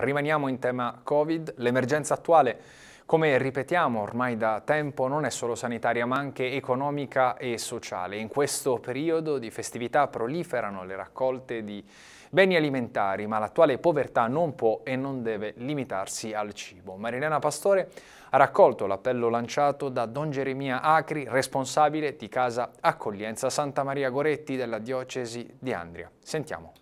Rimaniamo in tema Covid, l'emergenza attuale come ripetiamo ormai da tempo, non è solo sanitaria ma anche economica e sociale. In questo periodo di festività proliferano le raccolte di beni alimentari, ma l'attuale povertà non può e non deve limitarsi al cibo. Marilena Pastore ha raccolto l'appello lanciato da Don Geremia Acri, responsabile di Casa Accoglienza Santa Maria Goretti della diocesi di Andria. Sentiamo.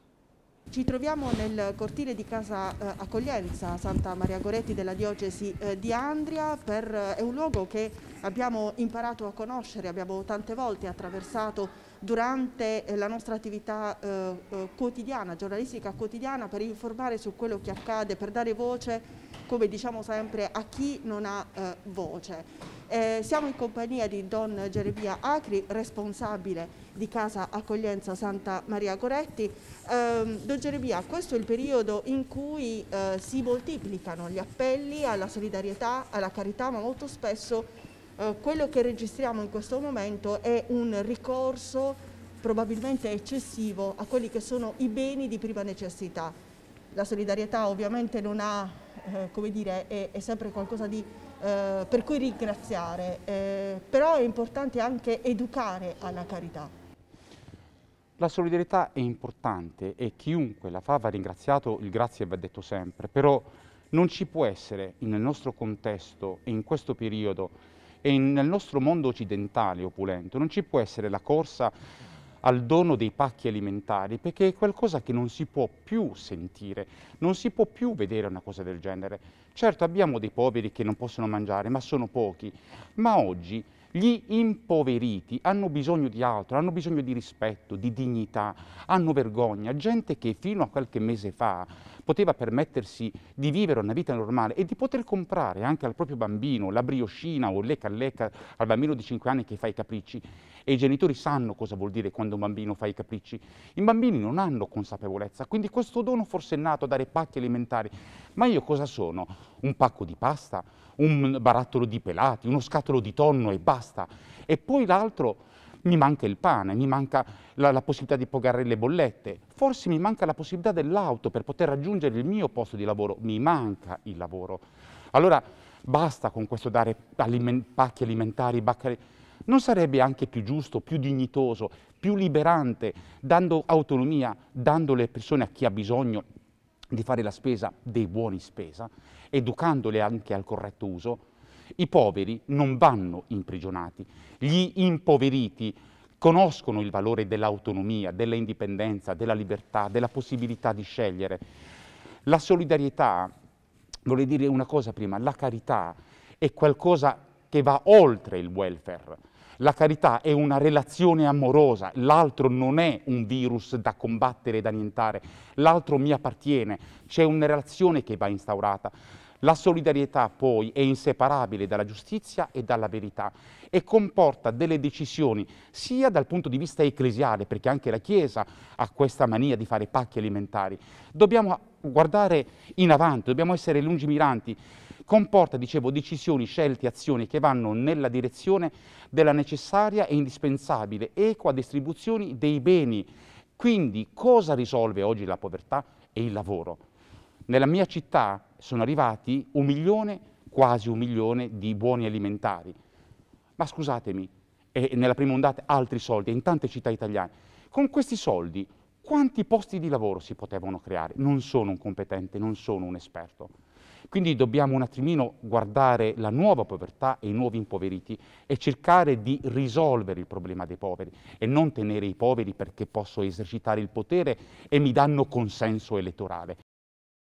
Ci troviamo nel cortile di casa eh, accoglienza Santa Maria Goretti della diocesi eh, di Andria, per, eh, è un luogo che abbiamo imparato a conoscere, abbiamo tante volte attraversato durante eh, la nostra attività eh, eh, quotidiana, giornalistica quotidiana, per informare su quello che accade, per dare voce come diciamo sempre, a chi non ha eh, voce. Eh, siamo in compagnia di Don Geremia Acri, responsabile di Casa Accoglienza Santa Maria Coretti. Eh, Don Geremia, questo è il periodo in cui eh, si moltiplicano gli appelli alla solidarietà, alla carità, ma molto spesso eh, quello che registriamo in questo momento è un ricorso probabilmente eccessivo a quelli che sono i beni di prima necessità. La solidarietà ovviamente non ha eh, come dire, è, è, sempre qualcosa di, eh, per cui ringraziare, eh, però è importante anche educare alla carità. La solidarietà è importante e chiunque la fa va ringraziato, il grazie va detto sempre, però non ci può essere nel nostro contesto e in questo periodo e nel nostro mondo occidentale opulento, non ci può essere la corsa al dono dei pacchi alimentari, perché è qualcosa che non si può più sentire, non si può più vedere una cosa del genere. Certo abbiamo dei poveri che non possono mangiare, ma sono pochi, ma oggi gli impoveriti hanno bisogno di altro, hanno bisogno di rispetto, di dignità, hanno vergogna. Gente che fino a qualche mese fa poteva permettersi di vivere una vita normale e di poter comprare anche al proprio bambino la brioscina o lecca lecca al bambino di 5 anni che fa i capricci. E i genitori sanno cosa vuol dire quando un bambino fa i capricci. I bambini non hanno consapevolezza, quindi questo dono forse è nato a dare pacchi alimentari. Ma io cosa sono? Un pacco di pasta? Un barattolo di pelati? Uno scatolo di tonno e basta? basta. E poi l'altro, mi manca il pane, mi manca la, la, possibilità di pagare le bollette, forse mi manca la possibilità dell'auto per poter raggiungere il mio posto di lavoro, mi manca il lavoro. Allora basta con questo dare aliment pacchi alimentari, baccari. Non sarebbe anche più giusto, più dignitoso, più liberante, dando autonomia, dando le persone a chi ha bisogno di fare la spesa dei buoni spesa, educandole anche al corretto uso? I poveri non vanno imprigionati, gli impoveriti conoscono il valore dell'autonomia, dell'indipendenza, della libertà, della possibilità di scegliere. La solidarietà, vorrei dire una cosa prima, la carità è qualcosa che va oltre il welfare. La carità è una relazione amorosa, l'altro non è un virus da combattere da annientare, l'altro mi appartiene, c'è una relazione che va instaurata. La solidarietà poi è inseparabile dalla giustizia e dalla verità e comporta delle decisioni sia dal punto di vista ecclesiale, perché anche la Chiesa ha questa mania di fare pacchi alimentari. Dobbiamo guardare in avanti, dobbiamo essere lungimiranti. Comporta, dicevo, decisioni, scelte, azioni che vanno nella direzione della necessaria e indispensabile equa distribuzione dei beni. Quindi cosa risolve oggi la povertà? È il lavoro nella mia città sono arrivati un milione, quasi un milione di buoni alimentari. Ma scusatemi, e nella prima ondata altri soldi, in tante città italiane. Con questi soldi quanti posti di lavoro si potevano creare? Non sono un competente, non sono un esperto. Quindi dobbiamo un attimino guardare la nuova povertà e i nuovi impoveriti e cercare di risolvere il problema dei poveri e non tenere i poveri perché posso esercitare il potere e mi danno consenso elettorale.